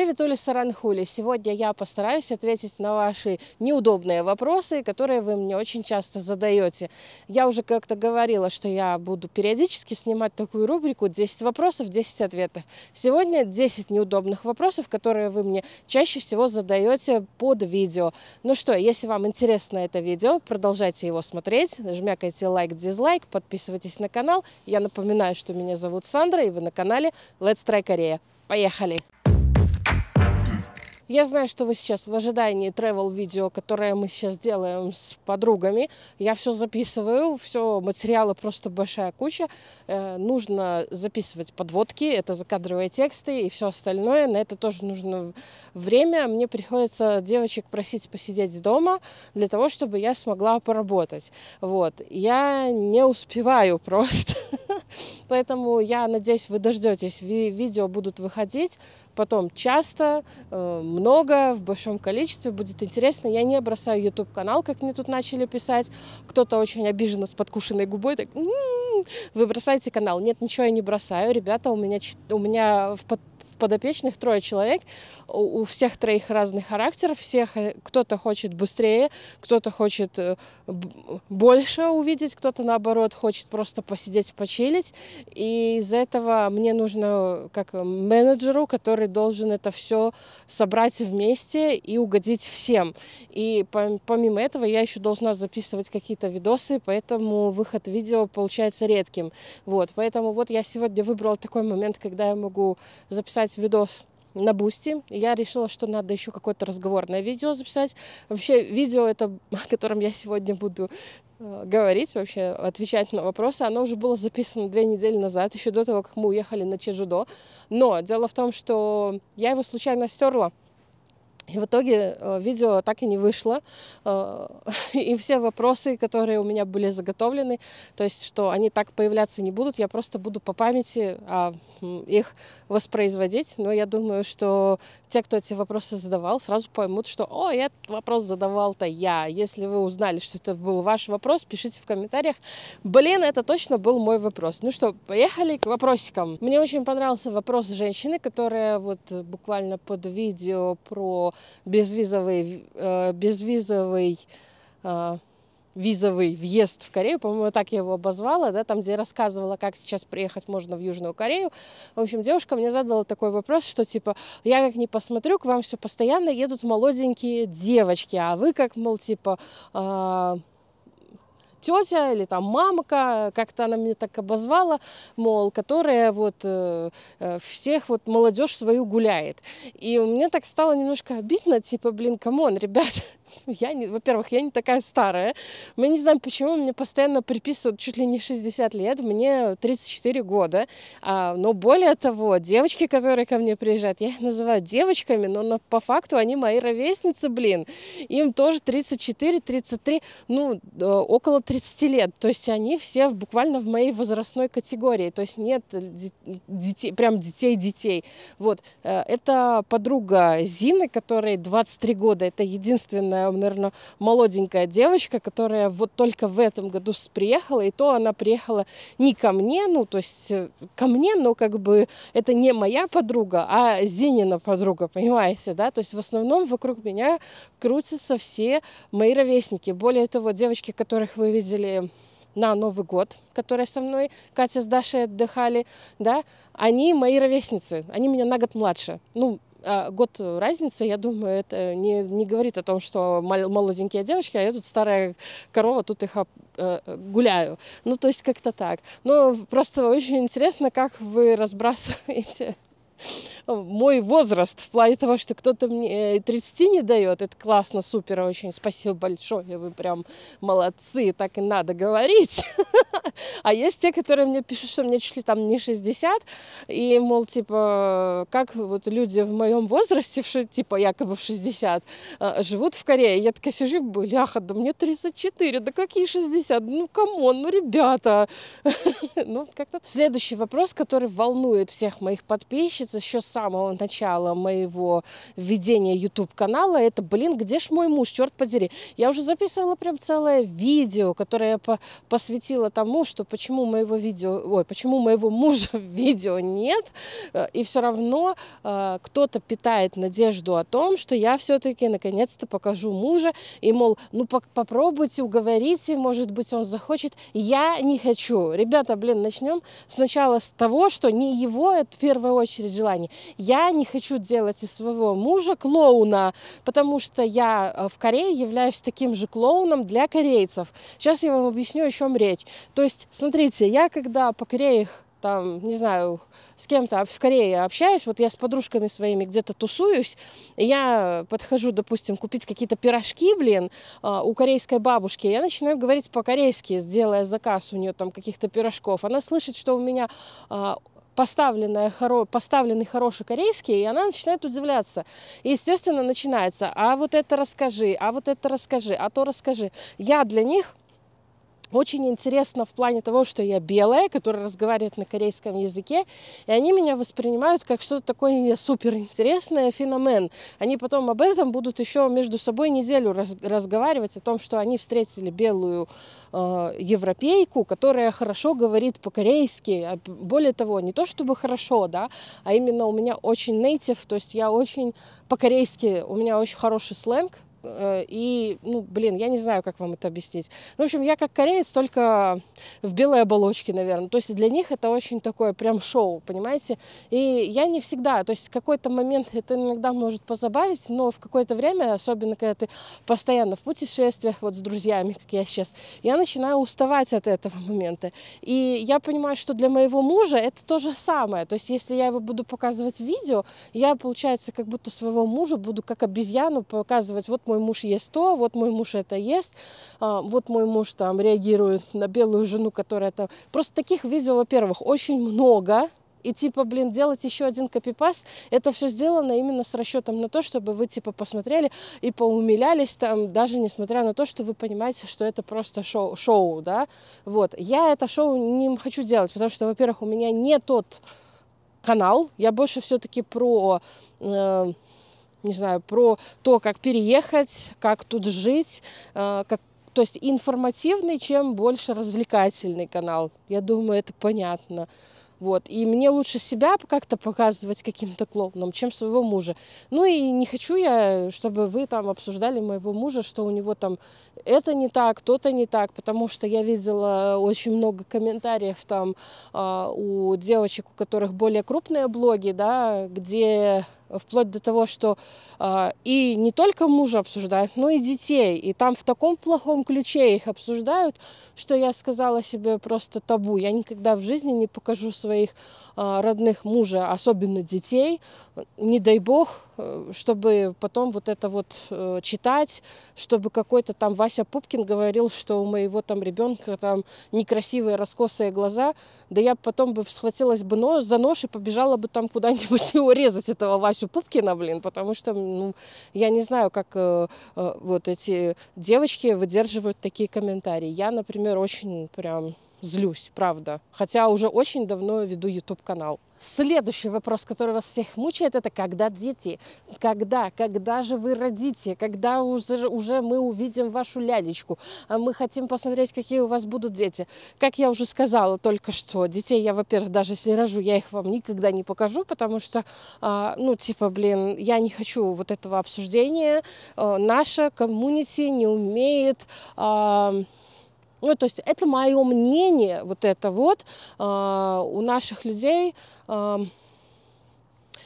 Привет, Уля Саранхули. Сегодня я постараюсь ответить на ваши неудобные вопросы, которые вы мне очень часто задаете. Я уже как-то говорила, что я буду периодически снимать такую рубрику «10 вопросов, 10 ответов». Сегодня 10 неудобных вопросов, которые вы мне чаще всего задаете под видео. Ну что, если вам интересно это видео, продолжайте его смотреть, жмякайте лайк, дизлайк, подписывайтесь на канал. Я напоминаю, что меня зовут Сандра, и вы на канале Let's Try Korea. Поехали! Я знаю, что вы сейчас в ожидании travel-видео, которое мы сейчас делаем с подругами. Я все записываю, все материалы просто большая куча. Э, нужно записывать подводки, это закадровые тексты и все остальное. На это тоже нужно время. Мне приходится девочек просить посидеть дома для того, чтобы я смогла поработать. Вот. Я не успеваю просто. Поэтому я надеюсь, вы дождетесь. Ви видео будут выходить потом часто, э, много, в большом количестве. Будет интересно. Я не бросаю YouTube канал, как мне тут начали писать. Кто-то очень обиженно с подкушенной губой так. М -м -м, вы бросаете канал. Нет, ничего я не бросаю. Ребята, у меня, у меня в, под, в подопечных трое человек у всех троих разный характер, всех э, кто-то хочет быстрее, кто-то хочет э, больше увидеть, кто-то наоборот хочет просто посидеть, почилить. И из-за этого мне нужно как менеджеру, который должен это все собрать вместе и угодить всем. И помимо этого я еще должна записывать какие-то видосы, поэтому выход видео получается редким. Вот, поэтому вот я сегодня выбрала такой момент, когда я могу записать видос на Бусти. Я решила, что надо еще какое-то разговорное видео записать. Вообще, видео это, о котором я сегодня буду э, говорить, вообще отвечать на вопросы. Оно уже было записано две недели назад, еще до того, как мы уехали на чеджудо. Но дело в том, что я его случайно стерла. И в итоге э, видео так и не вышло. Э, и все вопросы, которые у меня были заготовлены, то есть, что они так появляться не будут, я просто буду по памяти а, их воспроизводить. Но я думаю, что те, кто эти вопросы задавал, сразу поймут, что «О, я этот вопрос задавал-то я». Если вы узнали, что это был ваш вопрос, пишите в комментариях «Блин, это точно был мой вопрос». Ну что, поехали к вопросикам. Мне очень понравился вопрос женщины, которая вот буквально под видео про безвизовый, э, безвизовый э, визовый въезд в Корею, по-моему, так я его обозвала, да, там, где я рассказывала, как сейчас приехать можно в Южную Корею. В общем, девушка мне задала такой вопрос, что типа, я как не посмотрю, к вам все постоянно едут молоденькие девочки, а вы как, мол, типа, э, тетя или там мамка, как-то она меня так обозвала, мол, которая вот э, э, всех вот молодежь свою гуляет. И мне так стало немножко обидно, типа, блин, камон, ребят, Я, не, во-первых, я не такая старая. Мы не знаем, почему мне постоянно приписывают чуть ли не 60 лет, мне 34 года. А, но более того, девочки, которые ко мне приезжают, я их называю девочками, но на, по факту они мои ровесницы, блин. Им тоже 34, 33, ну, э, около 30 лет. То есть они все буквально в моей возрастной категории. То есть нет детей, прям детей-детей. Вот. Э, это подруга Зины, которой 23 года. Это единственная самая, наверное, молоденькая девочка, которая вот только в этом году приехала, и то она приехала не ко мне, ну, то есть э, ко мне, но как бы это не моя подруга, а Зинина подруга, понимаете, да? То есть в основном вокруг меня крутятся все мои ровесники. Более того, девочки, которых вы видели на Новый год, которые со мной, Катя с Дашей отдыхали, да, они мои ровесницы, они меня на год младше. Ну, а, год разницы, я думаю, это не, не говорит о том, что молоденькие девочки, а я тут старая корова, тут их а, э, гуляю. Ну, то есть как-то так. Но просто очень интересно, как вы разбрасываете мой возраст в плане того, что кто-то мне 30 э, не дает. Это классно, супер, очень спасибо большое. Вы прям молодцы, так и надо говорить. А есть те, которые мне пишут, что мне чуть ли там не 60, и, мол, типа, как вот люди в моем возрасте, в, типа, якобы в 60, э, живут в Корее. Я такая сижу, бляха, да мне 34, да какие 60? Ну, камон, ну, ребята. Ну, как-то... Следующий вопрос, который волнует всех моих подписчиц еще с самого начала моего ведения YouTube-канала, это, блин, где ж мой муж, черт подери. Я уже записывала прям целое видео, которое я посвятила там тому, что почему моего видео, ой, почему моего мужа в видео нет, э, и все равно э, кто-то питает надежду о том, что я все-таки наконец-то покажу мужа, и, мол, ну попробуйте, уговорите, может быть, он захочет. Я не хочу. Ребята, блин, начнем сначала с того, что не его, это в первую очередь желание. Я не хочу делать из своего мужа клоуна, потому что я э, в Корее являюсь таким же клоуном для корейцев. Сейчас я вам объясню, о чем речь. То есть, смотрите, я когда по Кореях там, не знаю, с кем-то в Корее общаюсь, вот я с подружками своими где-то тусуюсь, я подхожу, допустим, купить какие-то пирожки, блин, а, у корейской бабушки, я начинаю говорить по-корейски, сделая заказ у нее там каких-то пирожков. Она слышит, что у меня а, поставленная, хоро, поставленный хороший корейский, и она начинает удивляться. И, естественно, начинается, а вот это расскажи, а вот это расскажи, а то расскажи. Я для них очень интересно в плане того, что я белая, которая разговаривает на корейском языке, и они меня воспринимают как что-то такое суперинтересное, феномен. Они потом об этом будут еще между собой неделю раз разговаривать, о том, что они встретили белую э, европейку, которая хорошо говорит по-корейски. А более того, не то чтобы хорошо, да, а именно у меня очень нейтив, то есть я очень по-корейски, у меня очень хороший сленг, Э, и, ну, блин, я не знаю, как вам это объяснить. Ну, в общем, я как кореец, только в белой оболочке, наверное. То есть для них это очень такое прям шоу, понимаете? И я не всегда, то есть в какой-то момент это иногда может позабавить, но в какое-то время, особенно когда ты постоянно в путешествиях, вот с друзьями, как я сейчас, я начинаю уставать от этого момента. И я понимаю, что для моего мужа это то же самое. То есть если я его буду показывать в видео, я, получается, как будто своего мужа буду как обезьяну показывать, вот мой муж ест то, вот мой муж это ест, а, вот мой муж там реагирует на белую жену, которая там... Просто таких видео, во-первых, очень много, и типа, блин, делать еще один копипаст, это все сделано именно с расчетом на то, чтобы вы типа посмотрели и поумилялись там, даже несмотря на то, что вы понимаете, что это просто шоу, шоу да. Вот, я это шоу не хочу делать, потому что, во-первых, у меня не тот канал, я больше все-таки про... Э, не знаю, про то, как переехать, как тут жить, э, как то есть информативный, чем больше развлекательный канал. Я думаю, это понятно. Вот. И мне лучше себя как-то показывать каким-то клоуном, чем своего мужа. Ну и не хочу я, чтобы вы там обсуждали моего мужа, что у него там это не так, то-то не так, потому что я видела очень много комментариев там а, у девочек, у которых более крупные блоги, да, где вплоть до того, что э, и не только мужа обсуждают, но и детей. И там в таком плохом ключе их обсуждают, что я сказала себе просто табу. Я никогда в жизни не покажу своих э, родных мужа, особенно детей. Не дай бог, Э, чтобы потом вот это вот э, читать, чтобы какой-то там Вася Пупкин говорил, что у моего там ребенка там некрасивые раскосые глаза, да я потом бы схватилась бы нож, за нож и побежала бы там куда-нибудь его резать, этого Васю Пупкина, блин, потому что, ну, я не знаю, как э, вот эти девочки выдерживают такие комментарии. Я, например, очень прям злюсь, правда. Хотя уже очень давно веду YouTube-канал. Следующий вопрос, который вас всех мучает, это когда дети? Когда? Когда же вы родите? Когда уже, уже мы увидим вашу лялечку? А мы хотим посмотреть, какие у вас будут дети. Как я уже сказала только что, детей я, во-первых, даже если рожу, я их вам никогда не покажу, потому что, а, ну, типа, блин, я не хочу вот этого обсуждения. А, наша коммунити не умеет... А, ну, то есть это мое мнение, вот это вот э, у наших людей. Э,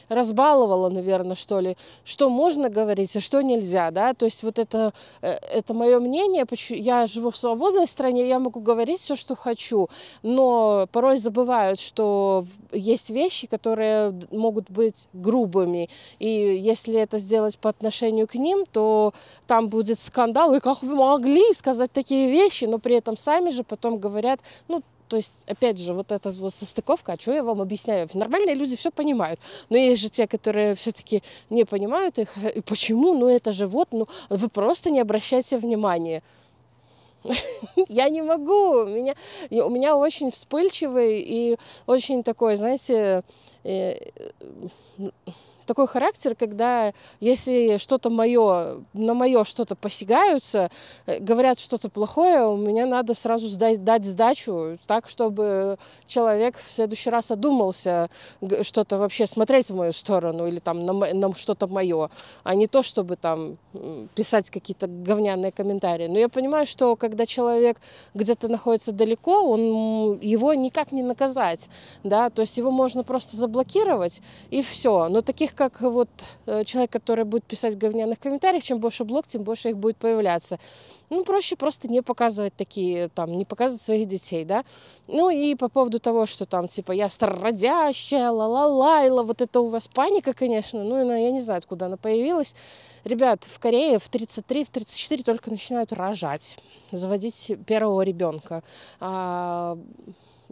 разбаловала, наверное, что ли, что можно говорить, а что нельзя, да, то есть вот это, э, это мое мнение, я живу в свободной стране, я могу говорить все, что хочу, но порой забывают, что есть вещи, которые могут быть грубыми, и если это сделать по отношению к ним, то там будет скандал, и как вы могли сказать такие вещи, но при этом сами же потом говорят, ну, то есть, опять же, вот эта вот состыковка, а что я вам объясняю? Нормальные люди все понимают, но есть же те, которые все-таки не понимают их. Э, и почему? Ну, это же вот, ну, вы просто не обращайте внимания. Я не могу, у меня, у меня очень вспыльчивый и очень такой, знаете, э, э, такой характер, когда если что-то мое, на мое что-то посягаются, э, говорят что-то плохое, у меня надо сразу сдать, дать сдачу, так, чтобы человек в следующий раз одумался что-то вообще смотреть в мою сторону или там на, на что-то мое, а не то, чтобы там писать какие-то говняные комментарии. Но я понимаю, что когда человек где-то находится далеко, он, его никак не наказать, да, то есть его можно просто заблокировать и все. Но таких как э, вот э, человек, который будет писать говняных комментариев, чем больше блог, тем больше их будет появляться. Ну, проще просто не показывать такие, э, там, не показывать своих детей, да. Ну, и по поводу того, что там, типа, я старородящая, ла-ла-лайла, вот это у вас паника, конечно, ну, я не знаю, откуда она появилась. Ребят, в Корее в 33, в 34 только начинают рожать, заводить первого ребенка. А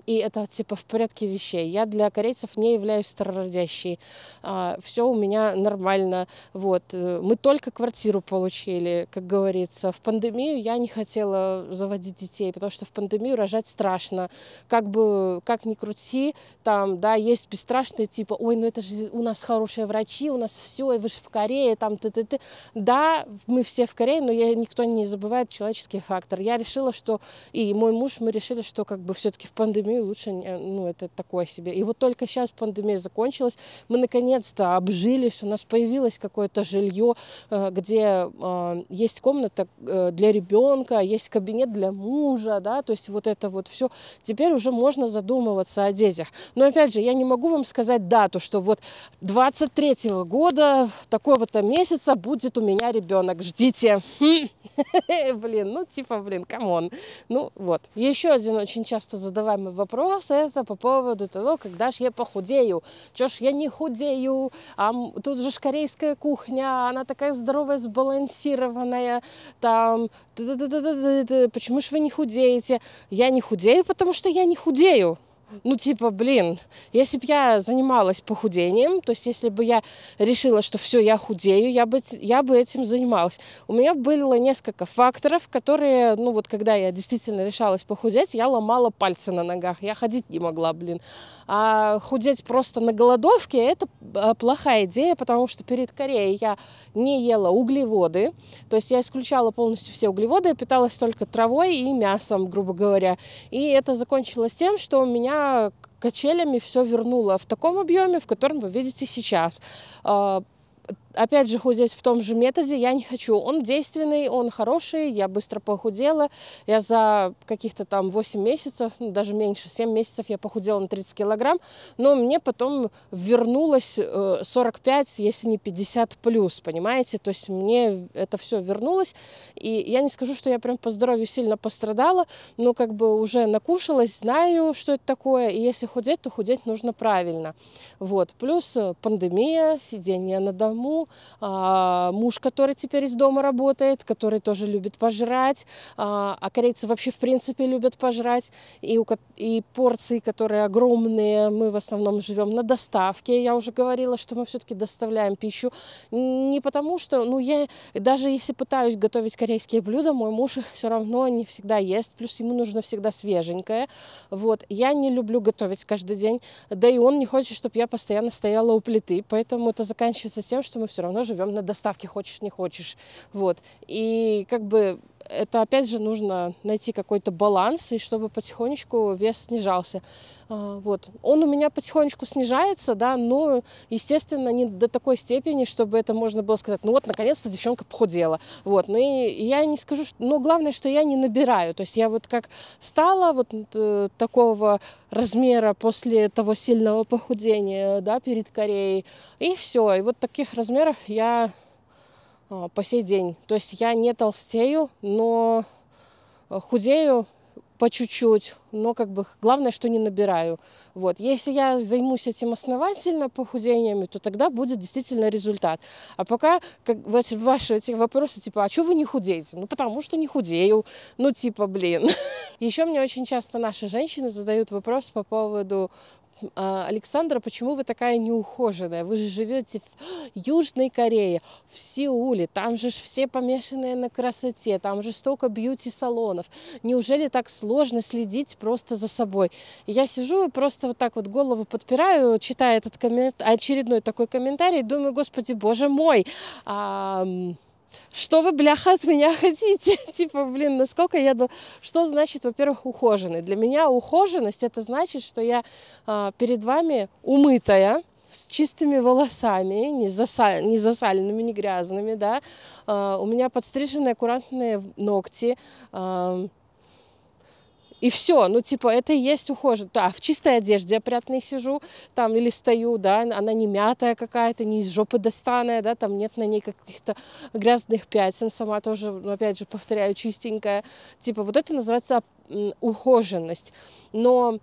и это типа в порядке вещей. Я для корейцев не являюсь старородящей. А, все у меня нормально. Вот. Э, мы только квартиру получили, как говорится. В пандемию я не хотела заводить детей, потому что в пандемию рожать страшно. Как бы, как ни крути, там, да, есть бесстрашные типа, ой, ну это же у нас хорошие врачи, у нас все, и вы же в Корее, там, ты, ты, ты. Да, мы все в Корее, но я, никто не забывает человеческий фактор. Я решила, что, и мой муж, мы решили, что как бы все-таки в пандемию и лучше, э, ну, это такое себе. И вот только сейчас пандемия закончилась, мы наконец-то обжились, у нас появилось какое-то жилье, э, где э, есть комната для ребенка, есть кабинет для мужа, да, то есть вот это вот все. Теперь уже можно задумываться о детях. Но опять же, я не могу вам сказать дату, что вот 23 -го года такого-то месяца будет у меня ребенок, ждите. Блин, ну типа, блин, камон. Ну вот. Еще один очень часто задаваемый вопрос вопрос это по поводу того, когда ж я похудею. Чё ж я не худею? А тут же ж корейская кухня, она такая здоровая, сбалансированная. Там, почему же вы не худеете? Я не худею, потому что я не худею ну, типа, блин, если бы я занималась похудением, то есть если бы я решила, что все, я худею, я бы, я бы этим занималась. У меня было несколько факторов, которые, ну, вот когда я действительно решалась похудеть, я ломала пальцы на ногах, я ходить не могла, блин. А худеть просто на голодовке – это а, плохая идея, потому что перед Кореей я не ела углеводы, то есть я исключала полностью все углеводы, питалась только травой и мясом, грубо говоря. И это закончилось тем, что у меня меня качелями все вернуло в таком объеме, в котором вы видите сейчас а, опять же, худеть в том же методе я не хочу. Он действенный, он хороший, я быстро похудела. Я за каких-то там 8 месяцев, ну, даже меньше, 7 месяцев я похудела на 30 килограмм, но мне потом вернулось 45, э, если не 50 плюс, понимаете? То есть мне это все вернулось, и я не скажу, что я прям по здоровью сильно пострадала, но как бы уже накушалась, знаю, что это такое, и если худеть, то худеть нужно правильно. Вот. Плюс э, пандемия, сидение на дому, а, муж, который теперь из дома работает, который тоже любит пожрать, а, а корейцы вообще в принципе любят пожрать, и, у, и порции, которые огромные, мы в основном живем на доставке. Я уже говорила, что мы все-таки доставляем пищу не потому, что, ну, я даже если пытаюсь готовить корейские блюда, мой муж их все равно не всегда ест, плюс ему нужно всегда свеженькое. Вот, я не люблю готовить каждый день, да и он не хочет, чтобы я постоянно стояла у плиты, поэтому это заканчивается тем, что мы все равно живем на доставке, хочешь не хочешь. Вот. И как бы это опять же нужно найти какой-то баланс, и чтобы потихонечку вес снижался. А, вот. Он у меня потихонечку снижается, да, но, естественно, не до такой степени, чтобы это можно было сказать, ну вот, наконец-то девчонка похудела. Вот. Ну и я не скажу, что... но главное, что я не набираю. То есть я вот как стала вот э, такого размера после того сильного похудения, да, перед Кореей, и все. И вот таких размеров я а, по сей день. То есть я не толстею, но а, худею по чуть-чуть, но как бы главное, что не набираю. Вот. Если я займусь этим основательно похудениями, то тогда будет действительно результат. А пока как, ваши эти вопросы типа, а что вы не худеете? Ну, потому что не худею. Ну, типа, блин. Еще мне очень часто наши женщины задают вопрос по поводу а, Александра, почему вы такая неухоженная? Вы же живете в Южной Корее, в Сеуле, там же все помешанные на красоте, там же столько бьюти-салонов. Неужели так сложно следить просто за собой? Я сижу и просто вот так вот голову подпираю, читая этот коммент... очередной такой комментарий, думаю, господи, боже мой, а что вы, бляха, от меня хотите? типа, блин, насколько я... Что значит, во-первых, ухоженный? Для меня ухоженность — это значит, что я э, перед вами умытая, с чистыми волосами, не, засаль, не засаленными, не грязными, да. Э, у меня подстрижены аккуратные ногти, э, и все, ну типа это и есть ухоженность. А в чистой одежде прятной сижу там или стою, да, она не мятая какая-то, не из жопы достанная, да, там нет на ней каких-то грязных пятен, сама тоже, ну, опять же, повторяю, чистенькая. Типа вот это называется ухоженность. Но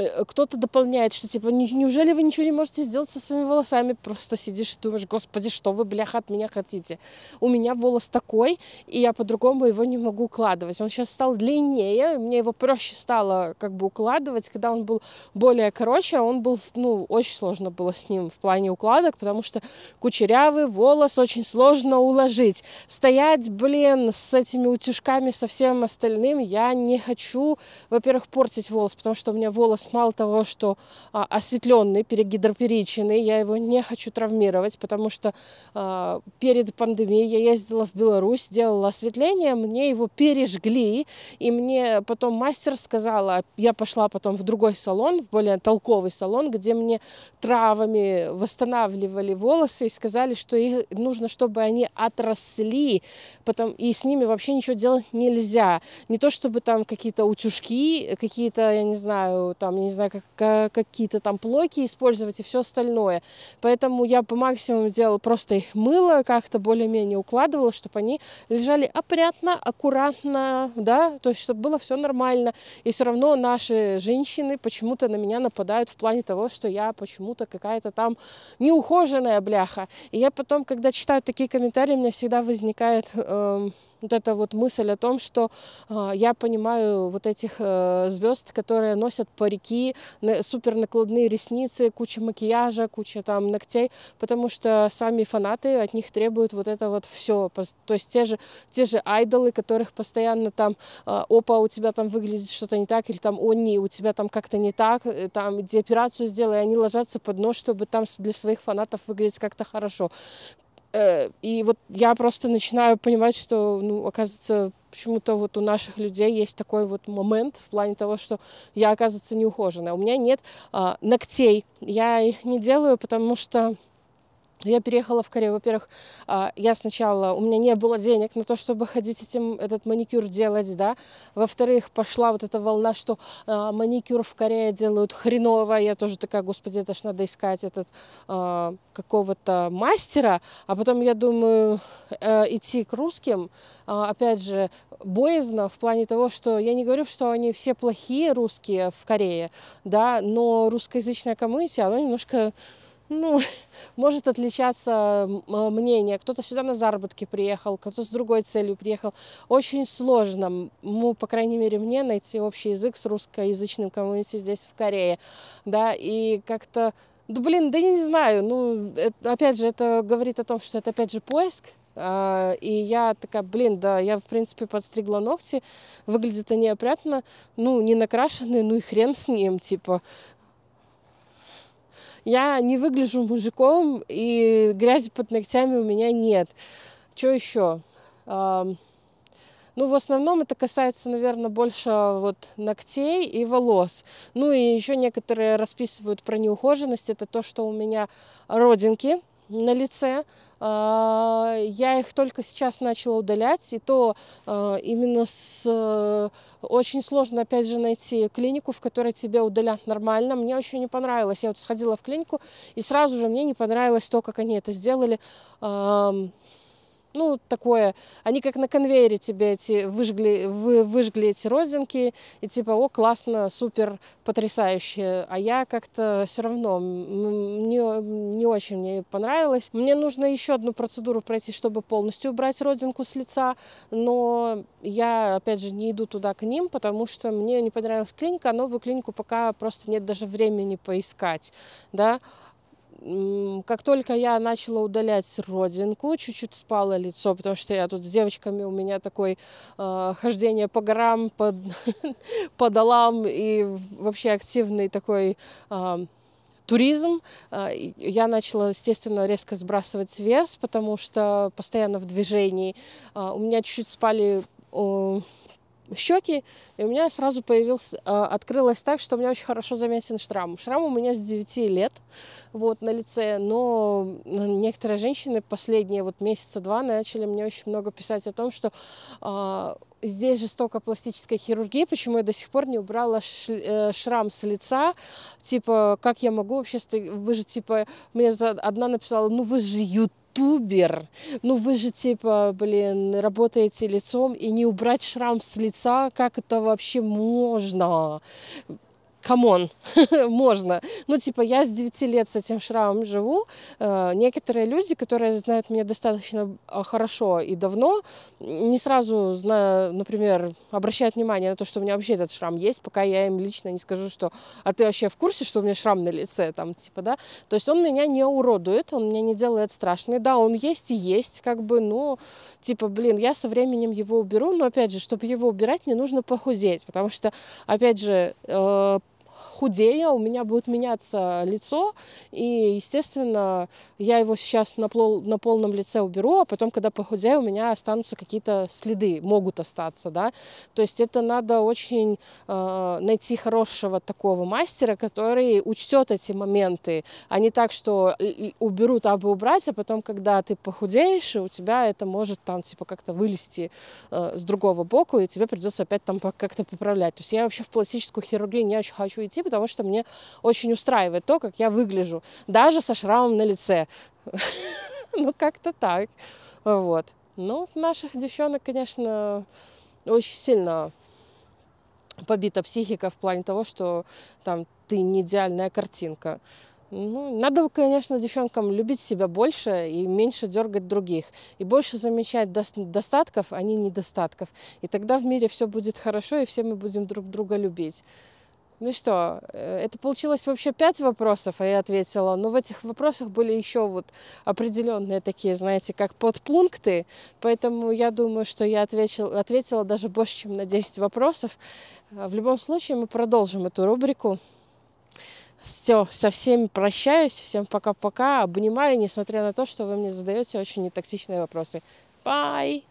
Э, кто-то дополняет, что типа, неужели вы ничего не можете сделать со своими волосами? Просто сидишь и думаешь, господи, что вы, бляха, от меня хотите? У меня волос такой, и я по-другому его не могу укладывать. Он сейчас стал длиннее, мне его проще стало как бы укладывать. Когда он был более короче, он был, ну, очень сложно было с ним в плане укладок, потому что кучерявый волос очень сложно уложить. Стоять, блин, с этими утюжками, со всем остальным я не хочу, во-первых, портить волос, потому что у меня волос есть мало того, что а, осветленный, перегидропериченный, я его не хочу травмировать, потому что а, перед пандемией я ездила в Беларусь, делала осветление, мне его пережгли, и мне потом мастер сказала, я пошла потом в другой салон, в более толковый салон, где мне травами восстанавливали волосы и сказали, что их нужно, чтобы они отросли, потом, и с ними вообще ничего делать нельзя. Не то, чтобы там какие-то утюжки, какие-то, я не знаю, там я не знаю, как, какие-то там плоки использовать и все остальное. Поэтому я по максимуму делала просто их мыло, как-то более-менее укладывала, чтобы они лежали опрятно, аккуратно, да, то есть чтобы было все нормально. И все равно наши женщины почему-то на меня нападают в плане того, что я почему-то какая-то там неухоженная бляха. И я потом, когда читаю такие комментарии, у меня всегда возникает... Эм, вот эта вот мысль о том, что э, я понимаю вот этих э, звезд, которые носят парики, на, супер накладные ресницы, куча макияжа, куча там ногтей, потому что сами фанаты от них требуют вот это вот все. То есть те же, те же айдолы, которых постоянно там, э, опа, у тебя там выглядит что-то не так, или там, он не, у тебя там как-то не так, э, там, где операцию сделай, они ложатся под нож, чтобы там для своих фанатов выглядеть как-то хорошо. Э, и вот я просто начинаю понимать, что, ну, оказывается, почему-то вот у наших людей есть такой вот момент в плане того, что я, оказывается, неухоженная. У меня нет а, ногтей. Я их не делаю, потому что я переехала в Корею. Во-первых, а, я сначала, у меня не было денег на то, чтобы ходить этим, этот маникюр делать, да. Во-вторых, пошла вот эта волна, что а, маникюр в Корее делают хреново. Я тоже такая, господи, это ж надо искать этот а, какого-то мастера. А потом я думаю, э, идти к русским, опять же, боязно в плане того, что я не говорю, что они все плохие русские в Корее, да, но русскоязычная коммуния, она немножко ну, может отличаться а, мнение. Кто-то сюда на заработки приехал, кто-то с другой целью приехал. Очень сложно, ну, по крайней мере, мне найти общий язык с русскоязычным комьюнити здесь, в Корее. Да, и как-то, да, блин, да я не знаю, ну, это, опять же, это говорит о том, что это, опять же, поиск, а, и я такая, блин, да, я, в принципе, подстригла ногти, выглядит они опрятно, ну, не накрашенные, ну и хрен с ним, типа, я не выгляжу мужиком, и грязи под ногтями у меня нет. Что еще? Ну, в основном это касается, наверное, больше вот ногтей и волос. Ну и еще некоторые расписывают про неухоженность. Это то, что у меня родинки на лице. А, я их только сейчас начала удалять, и то а, именно с... Э, очень сложно, опять же, найти клинику, в которой тебя удалят нормально. Мне очень не понравилось. Я вот сходила в клинику, и сразу же мне не понравилось то, как они это сделали ну, такое, они как на конвейере тебе эти выжгли, вы, выжгли эти родинки, и типа, о, классно, супер, потрясающе. А я как-то все равно, не, не очень мне понравилось. Мне нужно еще одну процедуру пройти, чтобы полностью убрать родинку с лица, но я, опять же, не иду туда к ним, потому что мне не понравилась клиника, а новую клинику пока просто нет даже времени поискать, да, как только я начала удалять родинку, чуть-чуть спало лицо, потому что я тут с девочками, у меня такое э, а, хождение по горам, по, по долам и вообще активный такой э, туризм. А, я начала, естественно, резко сбрасывать вес, потому что постоянно в движении. У меня чуть-чуть спали щеки, и у меня сразу появилось, а, открылось так, что у меня очень хорошо заметен шрам. Шрам у меня с 9 лет вот, на лице, но некоторые женщины последние вот месяца два начали мне очень много писать о том, что а, здесь жестоко пластическая хирургия, почему я до сих пор не убрала э, шрам с лица, типа, как я могу вообще, вы же, типа, мне одна написала, ну вы же ют ютубер. Ну вы же типа, блин, работаете лицом и не убрать шрам с лица, как это вообще можно? камон, можно. Ну, типа, я с 9 лет с этим шрамом живу. Э, некоторые люди, которые знают меня достаточно а, хорошо и давно, не сразу, знаю, например, обращают внимание на то, что у меня вообще этот шрам есть, пока я им лично не скажу, что «А ты вообще в курсе, что у меня шрам на лице?» там, типа, да? То есть он меня не уродует, он меня не делает страшный. Да, он есть и есть, как бы, ну, типа, блин, я со временем его уберу, но, опять же, чтобы его убирать, мне нужно похудеть, потому что, опять же, э, худея, у меня будет меняться лицо, и, естественно, я его сейчас на, пол, на полном лице уберу, а потом, когда похудею, у меня останутся какие-то следы, могут остаться, да, то есть это надо очень э, найти хорошего такого мастера, который учтет эти моменты, а не так, что уберут, а бы убрать, а потом, когда ты похудеешь, у тебя это может там, типа, как-то вылезти э, с другого боку, и тебе придется опять там как-то поправлять. То есть я вообще в пластическую хирургию не очень хочу идти, потому что мне очень устраивает то, как я выгляжу, даже со шрамом на лице. Ну, как-то так. Вот. Ну, наших девчонок, конечно, очень сильно побита психика в плане того, что там ты не идеальная картинка. Ну, надо, конечно, девчонкам любить себя больше и меньше дергать других. И больше замечать до достатков, а не недостатков. И тогда в мире все будет хорошо, и все мы будем друг друга любить. Ну что, э, это получилось вообще пять вопросов, а я ответила. Но ну, в этих вопросах были еще вот определенные такие, знаете, как подпункты. Поэтому я думаю, что я ответил, ответила даже больше, чем на 10 вопросов. Э, в любом случае мы продолжим эту рубрику. Все, со всеми прощаюсь. Всем пока-пока. Обнимаю, несмотря на то, что вы мне задаете очень нетоксичные вопросы. Bye!